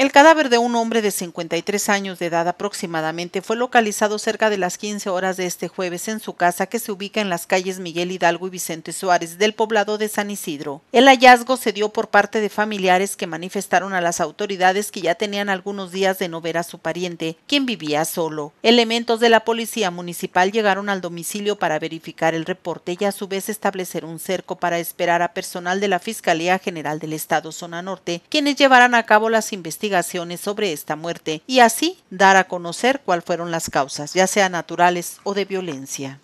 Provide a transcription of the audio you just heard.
El cadáver de un hombre de 53 años de edad aproximadamente fue localizado cerca de las 15 horas de este jueves en su casa que se ubica en las calles Miguel Hidalgo y Vicente Suárez del poblado de San Isidro. El hallazgo se dio por parte de familiares que manifestaron a las autoridades que ya tenían algunos días de no ver a su pariente, quien vivía solo. Elementos de la policía municipal llegaron al domicilio para verificar el reporte y a su vez establecer un cerco para esperar a personal de la Fiscalía General del Estado Zona Norte, quienes llevarán a cabo las investigaciones investigaciones sobre esta muerte y así dar a conocer cuáles fueron las causas, ya sean naturales o de violencia.